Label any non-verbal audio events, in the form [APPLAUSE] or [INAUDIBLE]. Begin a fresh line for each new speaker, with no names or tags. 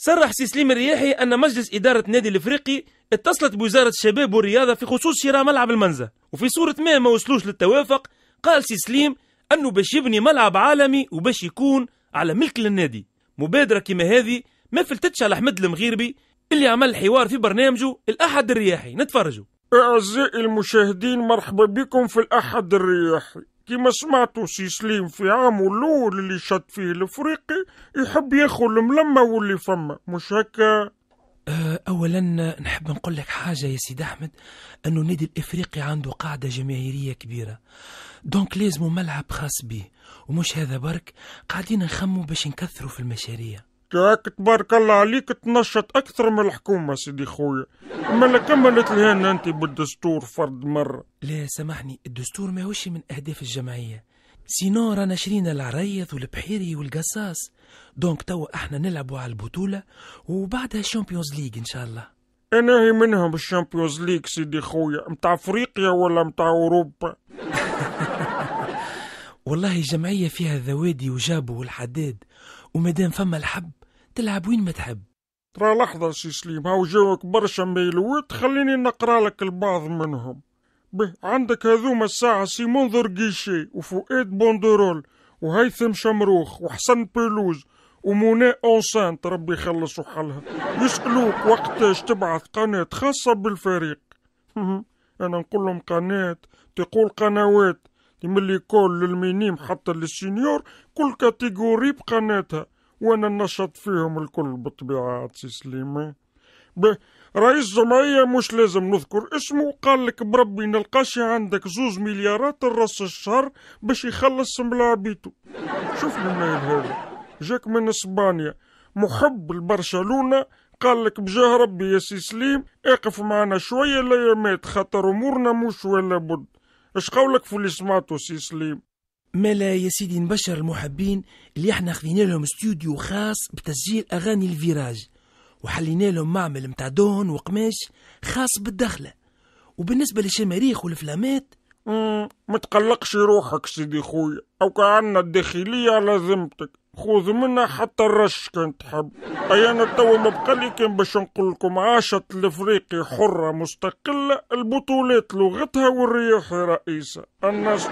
صرح سيسليم الرياحي أن مجلس إدارة نادي الإفريقي اتصلت بوزارة الشباب والرياضة في خصوص شراء ملعب المنزة وفي صورة ما ما وصلوش للتوافق قال سيسليم أنه باش يبني ملعب عالمي وباش يكون على ملك للنادي مبادرة كما هذه ما
فلتتش على أحمد المغيربي اللي عمل
حوار في برنامجه الأحد الرياحي نتفرجوا
أعزائي المشاهدين مرحبا بكم في الأحد الرياحي كيما سمعتو سي سليم في عامو الاول اللي شد فيه الافريقي يحب ياخو الملمه واللي فما مش هكا أه، اولا نحب نقول لك حاجه يا سيد احمد
انه النادي الافريقي عنده قاعده جماهيريه كبيره دونك لازم ملعب خاص بيه ومش هذا برك قاعدين نخمو باش نكثروا في المشاريع
كاك تبارك الله عليك تنشط اكثر من الحكومه سيدي خويا اما كملت لهنا انت بالدستور فرد مره
لا سامحني الدستور ماهوش من اهداف الجمعيه سينو رانا شرينا العريض والبحيري والقصاص دونك توا احنا نلعبوا على البطوله وبعدها الشامبيونز ليج ان شاء الله
انا هي منهم الشامبيونز ليج سيدي خويا متاع افريقيا ولا متاع اوروبا [LAUGHS] والله
الجمعية فيها الذوادي وجابو والحداد ومادام فما الحب تلعب وين ما
تحب ترى لحظة سي سليم هاو جاوك برشا ميلوت خليني نقرا لك البعض منهم به عندك هذوما الساعة سي منظر قيشي وفؤاد بوندرول وهيثم شمروخ وحسن بيلوز ومناء اونسانت ربي يخلصوا حالها يسألوك وقتاش تبعث قناة خاصة بالفريق أنا نقول لهم قناة تقول قنوات من كل للمينيم حتى للسينيور كل كاتيجوري بقناتها وانا نشط فيهم الكل بطبيعة سي سليمة رئيس جمعية مش لازم نذكر اسمه قال لك بربي نلقاش عندك زوز مليارات الرص الشهر باش يخلص ملاعبيته شوف الميل هذا جاك من اسبانيا محب البرشلونة قال لك بجاه ربي يا سي سليم اقف معنا شوية ليامات خاطر امورنا مش ولا بد اش قولك في اللي سمعته سي سليم ملا يا سيدي نبشر المحبين اللي احنا خذينا لهم استوديو خاص بتسجيل اغاني
الفيراج وحلينا لهم معمل متاع دهن وقماش خاص بالدخلة
وبالنسبة للشماريخ والفلامات ما تقلقش روحك سيدي خويا او كان الداخلية لازمتك خذ منها حتى الرش كان تحب اي انا توا ما بقالي كان باش نقول لكم عاشت الافريقي حرة مستقلة البطولات لغتها والرياح رئيسة الناس